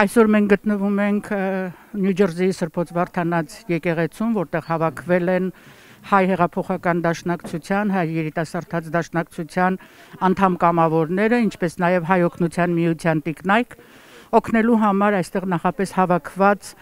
Այսօր մենք գտնվում ենք Նյու Ջերսիի Սրբոց Վարդանաց եկեղեցում, որտեղ հավաքվել են հայ հեղափոխական դաշնակցության, հայ երիտասարդաց դաշնակցության անդամ կամավորները, ինչպես նաև հայ օկնության միության տիկնայք, օգնելու համար այստեղ նախապես հավաքված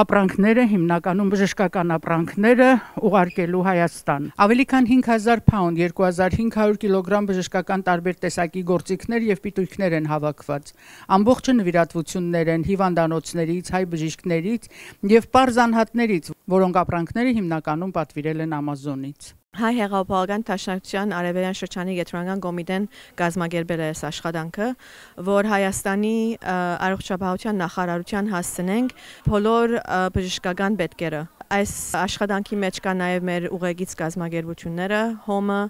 ապրանքները, հիմնականում բժշկական ապրանքները ուղարկելու Հայաստան։ Ավելի քան 5000 փաունդ, 2500 կիլոգրամ բժշկական տարբեր տեսակի գործիքներ եւ պիտույքներ են հավաքված։ Ամբողջը նվիրատվություններ են հիվանդանոցներից, հայ բժիշկներից եւ պարզանհատներից, որոնք ապրանքները հիմնականում պատվիրել են Ամազոնից։ Հայ հեղափոխական Տաշնակցության Արևելյան շրջանի Գետրոնական կոմիտեն կազմակերպել է այս աշխատանքը, որ Հայաստանի առողջապահության նախարարության հասցնենք բոլոր բժշկական պետքերը։ Այս աշխատանքի մեջ կա նաև մեր ուղեգից կազմակերպությունները՝ Հոմը,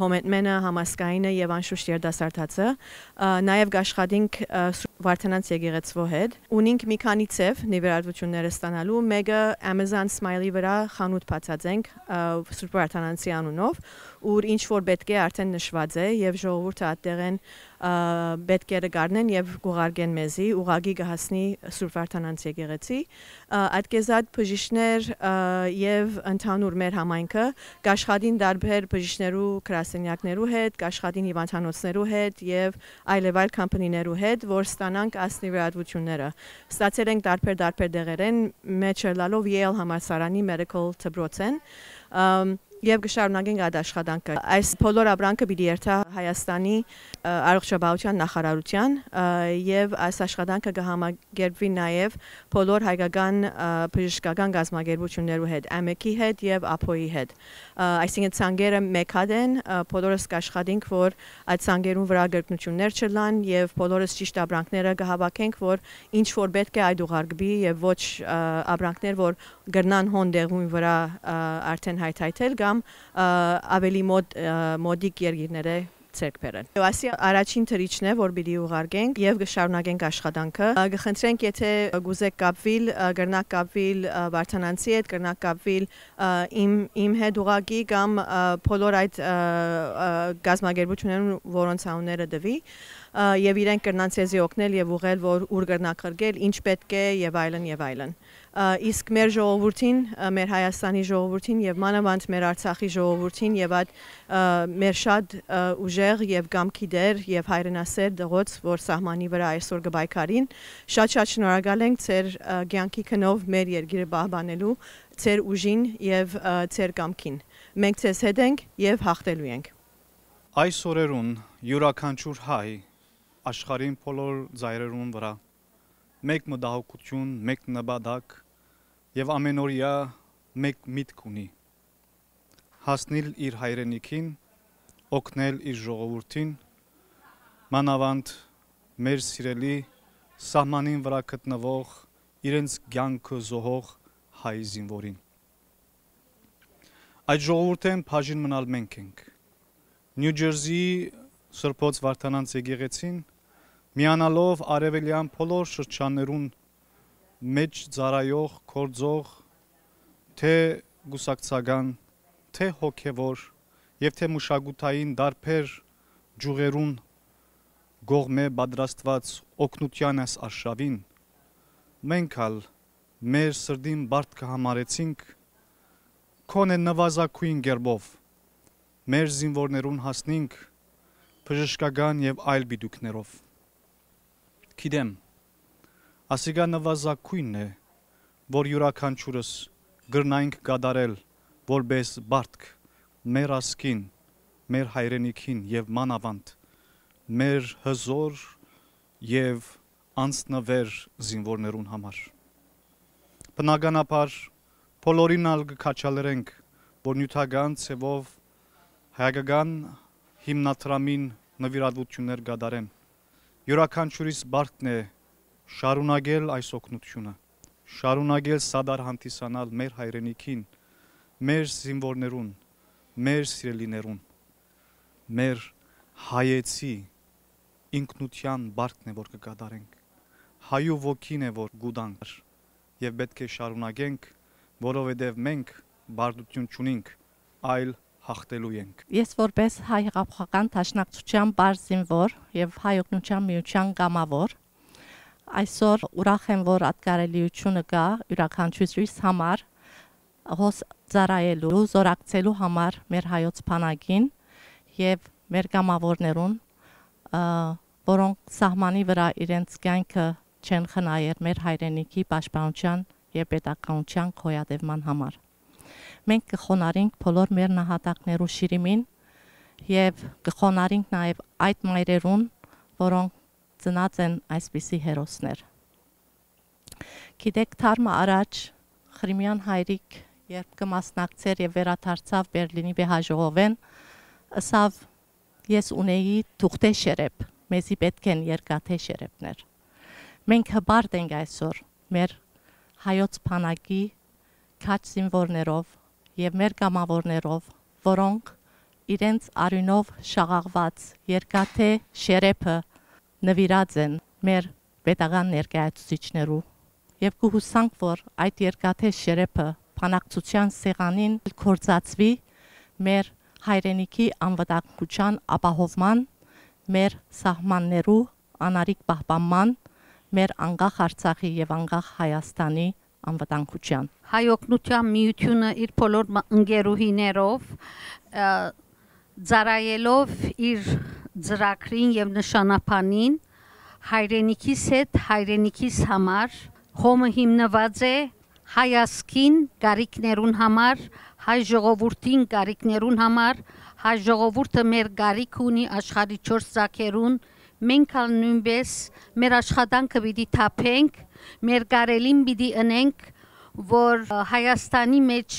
Հոմետմենը, Համասկայինը եւ անշուշտ երդասարտացը։ Նաև գաշխատինք Վարդանանց եկեղեցվո հետ։ Ունենք մի քանի ցև նվիրատվությունները ստանալու։ Մեկը Amazon Smiley վրա խանութ բացած ենք Սուրբ Վարդանանցի անունով, ուր ինչ որ պետք է արդեն նշված է եւ ժողովուրդը այդտեղ են պետք է գարնեն եւ գուղարգեն մեզի ուղագի գահասնի Սուրբ Վարդանանց եկեղեցի այդ կեզատ բժիշկներ եւ ընդհանուր մեր համայնքը աշխատին դարբեր բժիշկներու կրասենյակներու հետ, աշխատին հիվանդանոցներու հետ եւ այլեւայլ կամպանիներու հետ, որ ստանանք ասնի վերադվությունները։ Ստացել ենք դարբեր-դարբեր դեղերեն մեջը լալով Yale համալսարանի medical դպրոցեն եւ գշարունակենք այդ աշխատանքը։ Այս բոլոր ապրանքը պիտի երթա Հայաստանի առողջապահության նախարարության եւ այս աշխատանքը կհամագերբվի նաեւ բոլոր հայկական բժշկական գազམ་ագերբություններու հետ, ԱՄԿ-ի հետ եւ ԱՓՕ-ի հետ։ Այսինքն ցանգերը մեկად են, բոլորս կաշխատենք, որ այդ ցանգերուն վրա գրկնություններ չլան եւ բոլորս ճիշտ աբրանքները կհավաքենք, որ ինչ որ պետք է այդ ուղարկվի եւ ոչ աբրանքներ, որ գրնան հոնդեղույն վրա արդեն հայթայթել կամ ավելի մոտ մոդիկ երգիրները ցերկ բերեն։ Այսի առաջին թրիչն է, որ պիտի ուղարկենք եւ կշարունակենք աշխատանքը։ Գխնդրենք, եթե գուզեք կապվել, գրնակ կապվել Վարդանանցի հետ, գրնակ կապվել իմ իմ հետ ուղակի կամ բոլոր այդ գազམ ագերբություններում, որոնց անունները դվի եւ իրեն կրնանց եզի օգնել եւ ուղել որ ուր կրնակրկել, ինչ պետք է եւ այլն եւ այլն։ Իսկ մեր ժողովրդին, մեր Հայաստանի ժողովրդին եւ մանավանդ մեր Արցախի ժողովրդին եւ այդ մեր շատ ուժեղ եւ գամքի դեր եւ հայրենասեր դղոց, որ սահմանի վրա այսօր գբայքարին, շատ-շատ շնորհակալ ենք ծեր ցանկի քնով մեր երկիրը բահբանելու, ծեր ուժին եւ ծեր կամքին։ Մենք ցեզ հետ ենք եւ հաղթելու ենք այս օրերուն յուրաքանչյուր հայ աշխարհին բոլոր ծայրերուն վրա։ Մեկ մտահոգություն, մեկ նպատակ եւ ամենօրյա մեկ միտք ունի։ Հասնել իր հայրենիքին, օգնել իր ժողովրդին, մանավանդ մեր սիրելի սահմանին վրա գտնվող իրենց ցանկը զոհող հայ զինվորին։ Այդ ժողովուրդեն բաժին մնալ մենք ենք։ Նյու Ջերսի Սրբոց Վարդանանց եկեղեցին 1900 միանալով արևելյան բոլոր շրջաններուն մեջ ծարայող, կորձող, թե գուսակցական, թե հոգևոր եւ թե մշակութային դարբեր ջուղերուն գողմե պատրաստված օկնությանս արշավին մենք հալ մեր սրդին բարդ կհամարեցինք կոնե նվազագույն գերբով մեր զինվորներուն հասնենք բժշկական եւ այլ բիդուկներով Գիտեմ։ Ասիկա նվազագույնն է, որ յուրաքանչյուրս գրնայինք գադարել որպես բարդք մեր ասկին, մեր հայրենիքին եւ մանավանդ մեր հզոր եւ անցնվեր զինվորներուն համար։ Բնականաբար բոլորին ալ կքաչալերենք, որ նյութական ցևով հայկական հիմնադրամին նվիրատվություններ գադարեն յուրաքանչյուրիս բարքն է շարունակել այս օգնությունը, շարունակել սադար հանդիսանալ մեր հայրենիքին, մեր զինվորներուն, մեր սիրելիներուն, մեր հայեցի ինքնության բարքն է, որ կկատարենք, հայու ոգին է, որ գուդանք և պետք է շարունակենք, որովհետև մենք բարդություն չունենք, այլ հաղթելու ենք։ Ես որպես հայ հեղափոխական դաշնակցության բարձինվոր եւ հայ օգնության միության գամավոր այսօր ուրախ եմ, որ ատկարելիությունը կա յուրաքանչյուրիս համար հոս ծառայելու, զորակցելու համար մեր հայոց բանակին եւ մեր գամավորներուն, որոնք սահմանի վրա իրենց կյանքը չեն խնայել մեր հայրենիքի պաշտպանության եւ պետականության քոյադևման համար մենք կխոնարենք բոլոր մեր նահատակներու շիրիմին եւ կխոնարենք նաեւ այդ մայրերուն, որոնք ծնած են այսպիսի հերոսներ։ Գիտեք, թարմը առաջ Խրիմյան հայրիկ երբ կմասնակցեր եւ վերադարձավ Բերլինի վեհաժողովեն, ասավ ես ունեի թուղթե շերեփ, մեզի պետք են երկաթե շերեփներ։ Մենք հբարտ ենք այսօր մեր հայոց բանակի քաչ զինվորներով, եւ մեր կամավորներով, որոնք իրենց արյունով շաղաղված երկաթե շերեփը նվիրած են մեր պետական ներկայացուցիչներու եւ կհուսանք, որ այդ երկաթե շերեփը բանակցության սեղանին կորցածվի մեր հայրենիքի անվտանգության ապահովման, մեր սահմաններու անարիք պահպանման, մեր անկախ Արցախի եւ անկախ Հայաստանի անվտանգության։ Հայօգնության միությունը իր բոլոր ընկերուհիներով ծարայելով իր ծրագրին եւ նշանապանին հայրենիքիս հետ հայրենիքիս համար հոմը հիմնված է հայասքին գարիկներուն համար հայ ժողովրդին գարիկներուն համար հայ ժողովուրդը մեր գարիկ ունի աշխարի 4 ցակերուն մենք ալ նույնպես մեր աշխատանքը պիտի թափենք մեր կարելին պիտի ընենք, որ Հայաստանի մեջ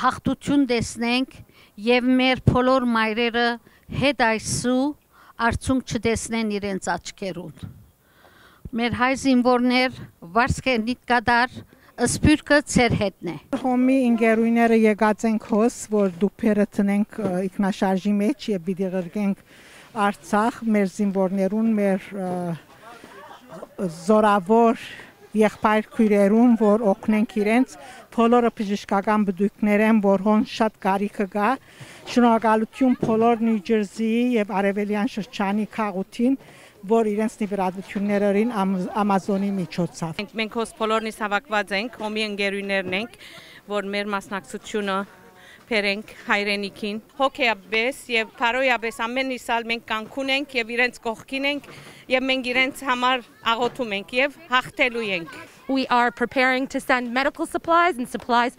հաղթություն տեսնենք եւ մեր բոլոր մայրերը հետ այսու արդյունք չտեսնեն իրենց աչքերուն։ Մեր հայ զինվորներ վարսկենի կդար սպյուրքը ծեր հետն է։ Հոմի ինգերույները եկած ենք հոս, որ դուպերը տնենք իգնաշարժի մեջ և բիդի գրգենք արցախ, մեր զինվորներուն, մեր զորավոր եղբայր քույրերուն, որ օգնենք իրենց, բոլորը բժշկական բդույքներ են, որոնց շատ կարիքը կա։ Շնորհակալություն բոլոր Նյու Ջերսիի եւ Արևելյան շրջանի քաղաքին, որ իրենց նվիրատություններին Amazon-ի միջոցով։ Մենք մենք հոս բոլորնից հավաքված ենք, հոմի ընկերուներն ենք, որ մեր մասնակցությունը հայրենիքին։ Հոգեաբես եւ փարոյաբես ամեն մենք կանքուն ենք եւ իրենց կողքին ենք եւ մենք իրենց համար աղոթում ենք եւ հաղթելու ենք։ We are preparing to send medical supplies and supplies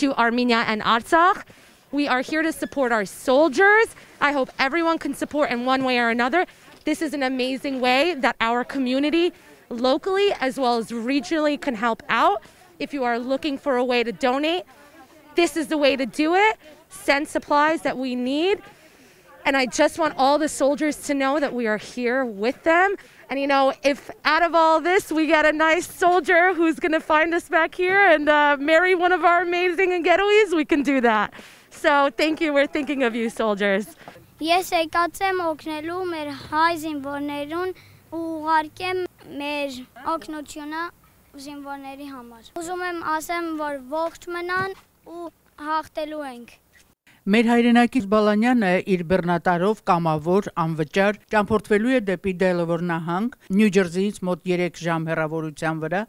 to Armenia and Artsakh. We are here to support our soldiers. I hope everyone can support in one way or another. This is an amazing way that our community, locally as well as regionally, can help out. If you are looking for a way to donate, this is the way to do it, send supplies that we need. And I just want all the soldiers to know that we are here with them. And you know, if out of all this we get a nice soldier who's going to find us back here and uh, marry one of our amazing and getaways, we can do that. So thank you. We're thinking of you, soldiers. Ես եկած օգնելու մեր հայ զինվորներուն ու ուղարկեմ մեր օգնությունը զինվորների համար։ Ուզում եմ ասեմ, որ ողջ մնան ու հաղթելու ենք։ Մեր հայրենակից Բալանյանը իր բռնատարով կամավոր անվճար ճամփորդվելու է դեպի Դելավոր նահանգ, Նյու Ջերսիից մոտ 3 ժամ հեռավորության վրա,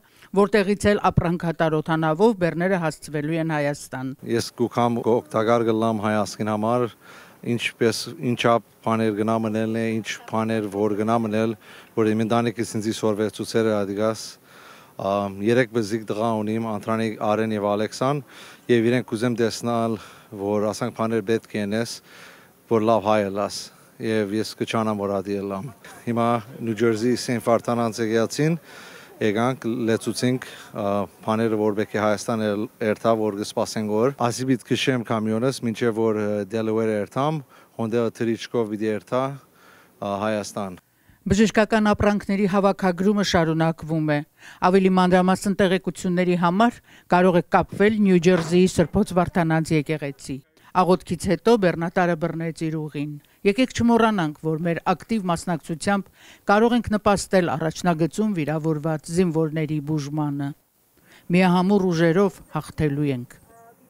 որտեղից էլ ապրանքատար օթանավով բեռները հասցվելու են Հայաստան։ Ես գուքամ օգտակար գլամ Հայաստանի համար, ինչպես ինչա բաներ գնա մնելն է, ինչ բաներ որ գնա մնել, որ իմ ընտանիքից ինձ սորվեցուցերը ադիգաս երեք բզիկ տղա ունիմ Անտրանիկ Արեն եւ Ալեքսան եւ իրենք կուզեմ տեսնալ որ ասենք բաներ պետք են ես որ լավ հայելաս եւ ես կչանամ որ ադիելամ հիմա Նյու Ջերսի Սեն Ֆարտանանց եկացին եկանք լեցուցինք բաները որ պետք է Հայաստան երթա որ կսպասենք որ ասիբիտ քշեմ կամիոնս մինչեւ որ Դելավեր երթամ Հոնդա Տրիչկով դերթա Հայաստան Բժշկական ապրանքների հավաքագրումը շարունակվում է։ Ավելի մանրամասն տեղեկությունների համար կարող եք կապվել Նյու Ջերսիի Սրբոց Վարդանանց եկեղեցի։ Աղոթքից հետո Բեռնատարը բռնեց իր ուղին։ Եկեք չմոռանանք, որ մեր ակտիվ մասնակցությամբ կարող ենք նպաստել առաջնագծում վիրավորված զինվորների բուժմանը։ Միահամուռ ուժերով հաղթելու ենք։